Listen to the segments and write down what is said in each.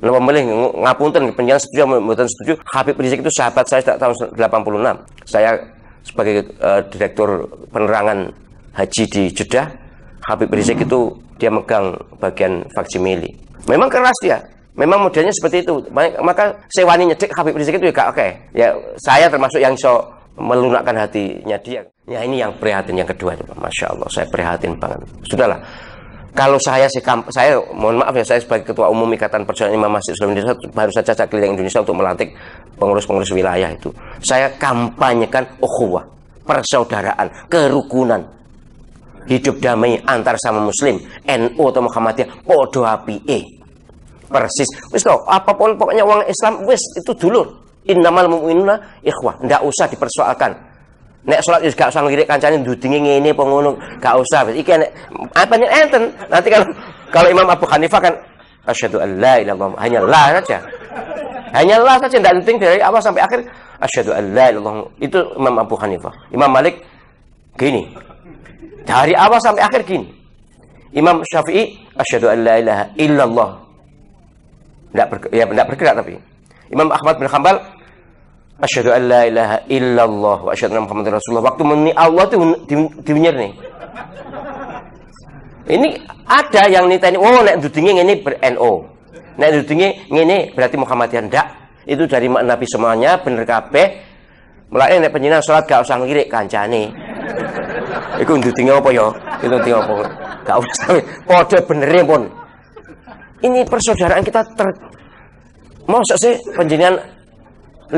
Lalu memilih ngapunten penjelasan setuju mboten setuju Habib Rizik itu sahabat saya sejak tahun 86. Saya sebagai uh, direktur penerangan haji di Jeddah, Habib Rizik itu dia megang bagian faksi mili. Memang keras dia. Memang modelnya seperti itu. Maka sewani nyedek Habib Rizik itu juga ya oke. Ya saya termasuk yang so melunakkan hatinya dia. Ya ini yang prihatin yang kedua Masya Allah saya prihatin banget. Sudahlah kalau saya sih saya mohon maaf ya saya sebagai ketua umum Ikatan Perjuangan Imam Masjid Islam Indonesia baru saja saya keliling Indonesia untuk melantik pengurus-pengurus wilayah itu. Saya kampanyekan ukhuwah, persaudaraan, kerukunan. Hidup damai antar sama muslim, NU atau Muhammadiyah, podo apike. Eh. Persis. Wis apapun pokoknya uang Islam wis itu dulur. Innamal mu'minuna ikhwah. Ndak usah dipersoalkan Nek sholat wis gak usah ngelirik kancane dudingi ngene apa ngono, gak usah Iki nek apa enten. Nanti kalau kalau Imam Abu Hanifah kan asyhadu an la ilaha hanya la saja. Hanya la saja tidak penting dari awal sampai akhir asyhadu an la ilaha itu Imam Abu Hanifah. Imam Malik gini. Dari awal sampai akhir gini. Imam Syafi'i asyhadu an la ilaha illallah. Tidak ya, tidak bergerak tapi. Imam Ahmad bin Hanbal Asyhadu an la ilaha illallah wa asyhadu anna Muhammadar Rasulullah. Waktu meni Allah tuh diunyir nih. Ini ada yang niteni, oh nek dudinge ini ber NO. Nek dudinge ngene berarti Muhammadian ndak. Itu dari Nabi semuanya bener kabeh. Mulane nek panjenengan salat gak usah ngirik kancane. Iku dudinge apa ya? Itu dudinge apa? Gak usah. Padha benere pun. Ini persaudaraan kita ter Mau sih penjenian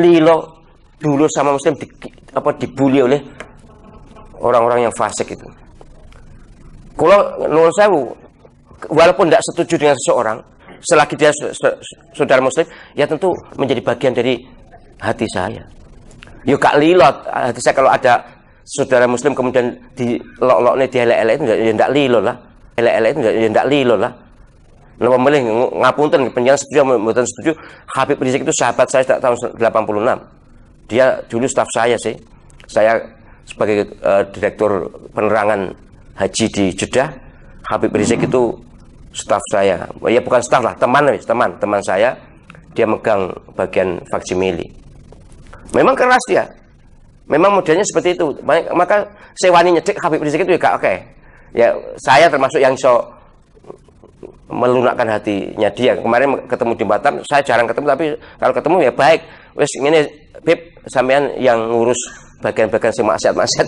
Lilo dulu sama muslim di, apa dibully oleh orang-orang yang fasik itu. Kalau menurut saya walaupun tidak setuju dengan seseorang, selagi dia saudara muslim, ya tentu menjadi bagian dari hati saya. Yuk ya kak Lilo, hati saya kalau ada saudara muslim kemudian lok loknya di elek-elek itu tidak ya Lilo lah. Elek-elek itu tidak ya Lilo lah Napa melih ngapunten penjelasan setuju mboten setuju Habib Rizik itu sahabat saya sejak tahun 86. Dia dulu staf saya sih. Saya sebagai uh, direktur penerangan haji di Jeddah, Habib Rizik itu staf saya. Ya bukan staf lah, teman teman, teman saya. Dia megang bagian faksimili. Memang keras dia. Memang modelnya seperti itu. Maka sewani nyedek Habib Rizik itu juga oke. Okay. Ya saya termasuk yang so melunakkan hatinya dia. Kemarin ketemu di Batam, saya jarang ketemu tapi kalau ketemu ya baik. Wes ini Bib sampean yang ngurus bagian-bagian si maksiat-maksiat.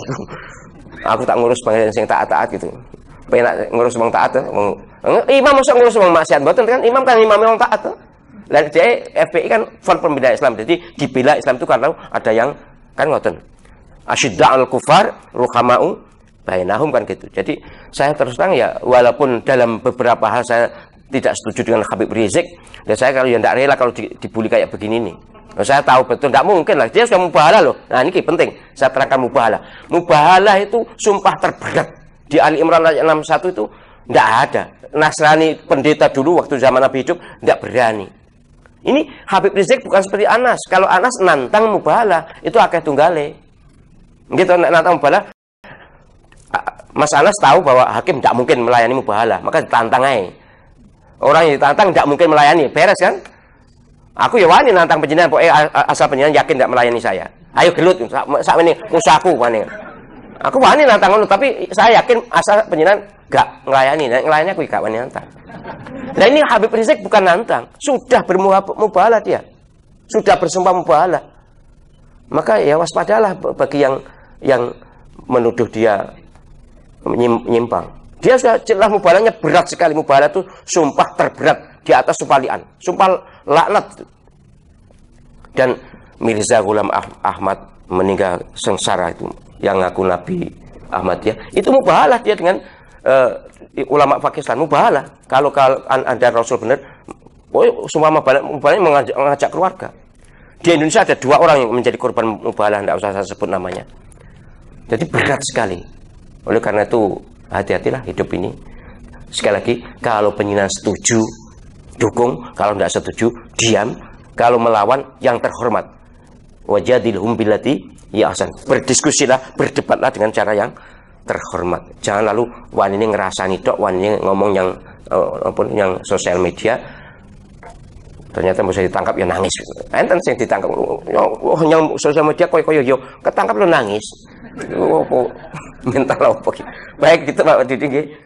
Aku tak ngurus bagian sing taat-taat gitu. pengen ngurus memang taat, eh, imam masuk ngurus memang maksiat betul kan imam kan imam yang taat. dan eh. dia FPI kan Front Pembina Islam. Jadi dibela Islam itu karena ada yang kan ngoten. Asyidda al-kufar, ruhama'u, bainahum kan gitu. Jadi saya terus terang ya walaupun dalam beberapa hal saya tidak setuju dengan Habib Rizik dan ya saya kalau yang tidak rela kalau dibully kayak begini nih. Ya, saya tahu betul, tidak mungkin lah. Dia sudah mubahalah loh. Nah ini penting, saya terangkan mubahalah. Mubahalah itu sumpah terberat. Di Ali Imran ayat 61 itu tidak ada. Nasrani pendeta dulu waktu zaman Nabi hidup tidak berani. Ini Habib Rizik bukan seperti Anas. Kalau Anas nantang mubahalah itu akeh tunggale. Gitu nantang mubahalah Mas Anas tahu bahwa hakim tidak mungkin melayani mubahalah, maka ditantang aja. Orang yang ditantang tidak mungkin melayani, beres kan? Aku ya wani nantang penjenengan, pokoknya asal penjenengan yakin tidak melayani saya. Ayo gelut, saat ini musaku wani. Aku wani nantang tapi saya yakin asal penjenengan gak melayani, nah, melayani aku ya gak wani nantang. Nah ini Habib Rizik bukan nantang, sudah bermubahalah dia, sudah bersumpah mubahalah. Maka ya waspadalah bagi yang yang menuduh dia menyimpang. Dia sudah jelas mubalanya berat sekali mubalah itu sumpah terberat di atas sumpah lian, sumpah laknat. Dan Mirza Ghulam ah-, Ahmad meninggal sengsara itu yang ngaku Nabi Ahmad ya. Itu mubalah dia dengan uh, ulama Pakistan mubalah. Kalau kalau ada Rasul benar, oh, semua mubalah, mubalah mengajak, mengajak keluarga. Di Indonesia ada dua orang yang menjadi korban mubalah, tidak usah saya sebut namanya. Jadi berat sekali oleh karena itu, hati-hatilah hidup ini. Sekali lagi, kalau penyinan setuju, dukung. Kalau tidak setuju, diam. Kalau melawan, yang terhormat. Wajadil humbilati, ya asan. Berdiskusilah, berdebatlah dengan cara yang terhormat. Jangan lalu wan ini ngerasani dok, wan ini ngomong yang eh, apapun uh, yang sosial media ternyata bisa ditangkap ya nangis enten sih ditangkap oh, yang sosial media koyo koyo yo ya. ketangkap lo nangis oh. mental apa baik gitu Pak Didi